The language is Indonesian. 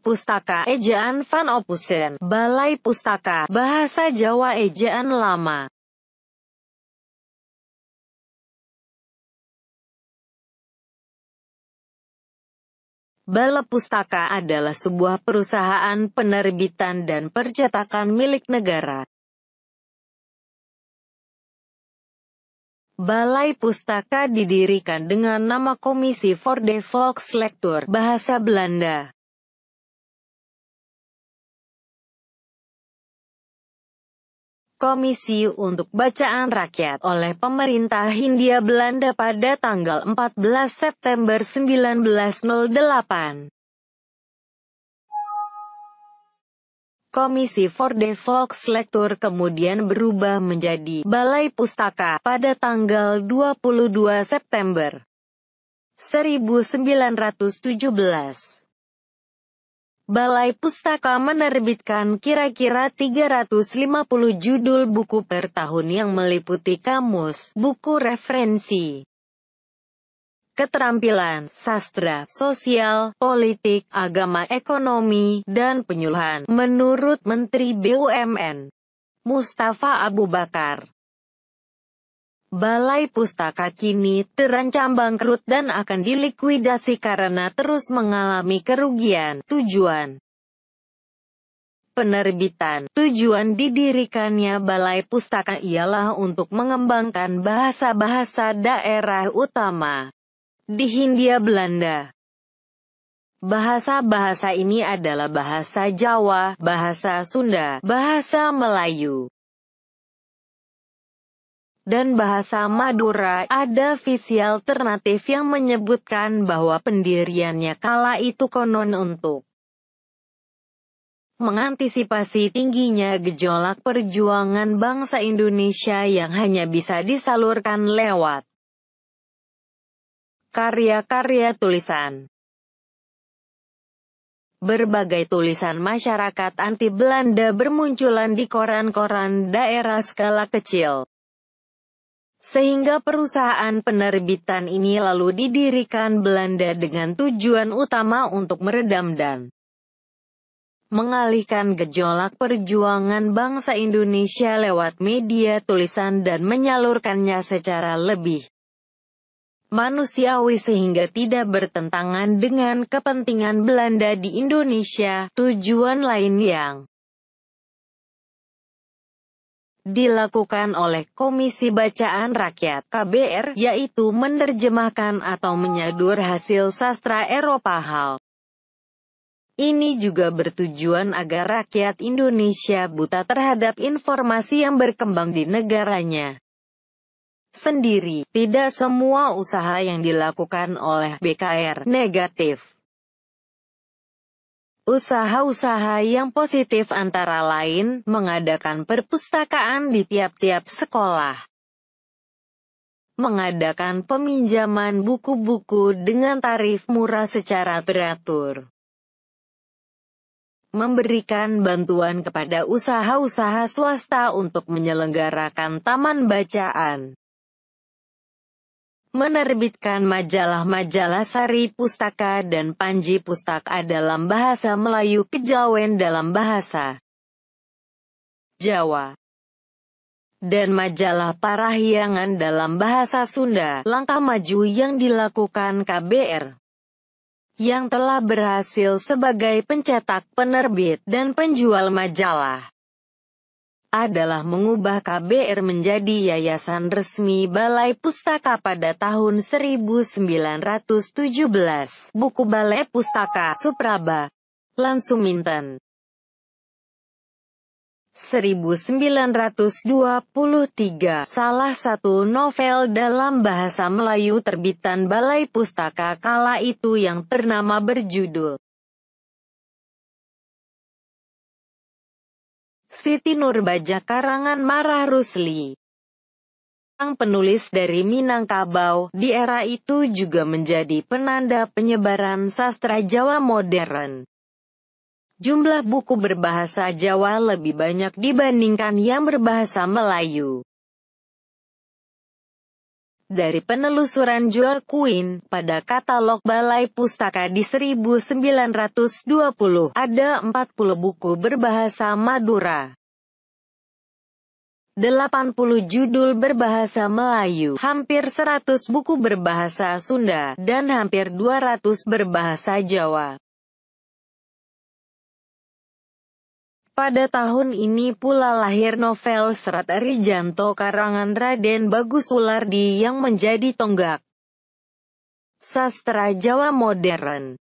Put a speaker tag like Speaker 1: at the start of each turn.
Speaker 1: Pustaka Ejaan Van Opusen, Balai Pustaka, Bahasa Jawa Ejaan Lama. Balai Pustaka adalah sebuah perusahaan penerbitan dan percetakan milik negara. Balai Pustaka didirikan dengan nama Komisi for the Volkslektur, bahasa Belanda. Komisi untuk Bacaan Rakyat oleh pemerintah Hindia Belanda
Speaker 2: pada tanggal 14 September 1908. Komisi for the Volkslektur kemudian berubah menjadi Balai Pustaka pada tanggal 22 September 1917. Balai Pustaka menerbitkan kira-kira 350 judul buku per tahun yang meliputi kamus, buku referensi, keterampilan, sastra, sosial, politik, agama, ekonomi, dan penyuluhan, menurut Menteri BUMN Mustafa Abu Bakar. Balai Pustaka kini terancam bangkrut dan akan dilikuidasi karena terus mengalami kerugian. Tujuan Penerbitan Tujuan didirikannya Balai Pustaka ialah untuk mengembangkan bahasa-bahasa daerah utama di Hindia Belanda. Bahasa-bahasa ini adalah bahasa Jawa, bahasa Sunda, bahasa Melayu, dan bahasa Madura, ada visi alternatif yang menyebutkan bahwa pendiriannya kala itu konon untuk mengantisipasi tingginya gejolak perjuangan
Speaker 1: bangsa Indonesia yang hanya bisa disalurkan lewat karya-karya tulisan. Berbagai tulisan masyarakat anti-Belanda bermunculan di koran-koran
Speaker 2: daerah skala kecil. Sehingga perusahaan penerbitan ini lalu didirikan Belanda dengan tujuan utama untuk meredam dan mengalihkan gejolak perjuangan bangsa Indonesia lewat media tulisan dan menyalurkannya secara lebih manusiawi sehingga tidak bertentangan dengan kepentingan Belanda di
Speaker 1: Indonesia. Tujuan lain yang dilakukan oleh Komisi Bacaan Rakyat KBR, yaitu
Speaker 2: menerjemahkan atau menyadur hasil sastra Eropa hal. Ini juga bertujuan agar rakyat Indonesia buta terhadap informasi yang berkembang di negaranya sendiri. Tidak semua usaha yang dilakukan oleh BKR negatif. Usaha-usaha yang positif antara lain mengadakan perpustakaan di tiap-tiap sekolah, mengadakan peminjaman buku-buku dengan tarif murah secara beratur,
Speaker 1: memberikan bantuan kepada usaha-usaha swasta untuk menyelenggarakan taman bacaan
Speaker 2: menerbitkan majalah-majalah sari pustaka dan panji pustaka dalam bahasa Melayu kejawen dalam bahasa Jawa dan majalah parahyangan dalam bahasa Sunda. Langkah maju yang dilakukan KBR yang telah berhasil sebagai pencetak penerbit dan penjual majalah adalah mengubah KBR menjadi yayasan resmi Balai Pustaka pada tahun 1917. Buku Balai Pustaka Supraba, Lansuminten. 1923 Salah satu novel dalam bahasa Melayu
Speaker 1: terbitan Balai Pustaka kala itu yang bernama berjudul Siti Nurbaja karangan marah Rusli. Sang penulis dari Minangkabau, di
Speaker 2: era itu juga menjadi penanda penyebaran sastra Jawa modern.
Speaker 1: Jumlah buku berbahasa Jawa lebih banyak dibandingkan yang berbahasa Melayu dari penelusuran
Speaker 2: Joel Queen pada katalog Balai Pustaka di 1920. Ada 40 buku berbahasa Madura. 80 judul berbahasa Melayu, hampir 100 buku
Speaker 1: berbahasa Sunda, dan hampir 200 berbahasa Jawa. Pada tahun ini pula lahir novel
Speaker 2: Serat Arijanto karangan Raden Bagus Ulardi yang menjadi tonggak
Speaker 1: sastra Jawa modern.